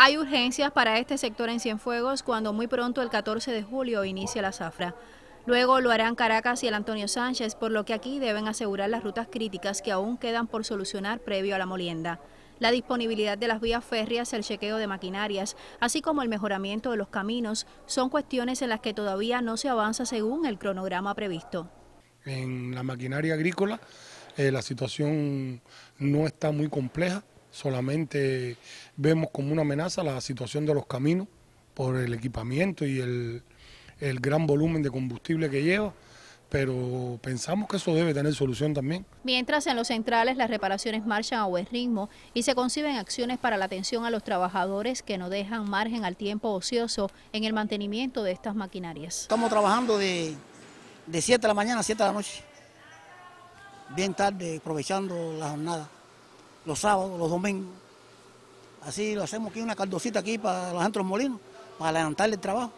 Hay urgencias para este sector en Cienfuegos cuando muy pronto el 14 de julio inicia la zafra. Luego lo harán Caracas y el Antonio Sánchez, por lo que aquí deben asegurar las rutas críticas que aún quedan por solucionar previo a la molienda. La disponibilidad de las vías férreas, el chequeo de maquinarias, así como el mejoramiento de los caminos, son cuestiones en las que todavía no se avanza según el cronograma previsto. En la maquinaria agrícola eh, la situación no está muy compleja, solamente vemos como una amenaza la situación de los caminos por el equipamiento y el, gran volumen de combustible que lleva pero pensamos que eso debe tener solución también. Mientras en los centrales las reparaciones marchan a buen ritmo y se conciben acciones para la atención a los trabajadores que no dejan margen al tiempo ocioso en el mantenimiento de estas maquinarias. Estamos trabajando de, de 7 de la mañana a 7 de la noche, bien tarde, aprovechando la jornada los sábados, los domingos. Así lo hacemos aquí, una caldosita aquí para los antros molinos, para adelantarle el trabajo.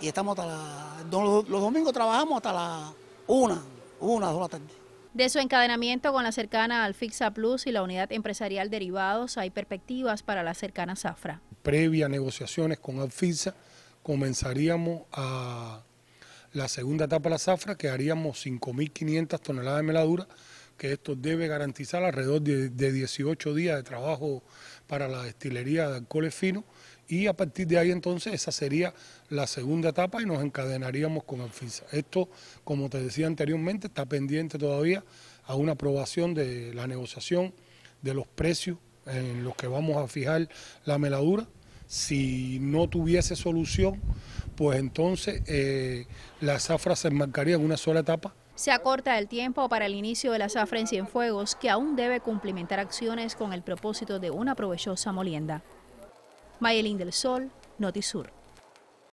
Y estamos hasta la, los, domingos trabajamos hasta la una, una, dos de la tarde. De su encadenamiento con la cercana Alfixa Plus y la unidad empresarial derivados, hay perspectivas para la cercana Zafra. Previa negociaciones con Alfixa, comenzaríamos a la segunda etapa de la Zafra, que haríamos 5.500 toneladas de meladura que esto debe garantizar alrededor de, 18 días de trabajo para la destilería de alcoholes finos y a partir de ahí entonces esa sería la segunda etapa y nos encadenaríamos con Anfisa. Esto, como te decía anteriormente, está pendiente todavía a una aprobación de la negociación de los precios en los que vamos a fijar la meladura. Si no tuviese solución, pues entonces eh, la zafra se enmarcaría en una sola etapa se acorta el tiempo para el inicio de la zafra en Cienfuegos, que aún debe cumplimentar acciones con el propósito de una provechosa molienda. Mayelín del Sol, Notisur.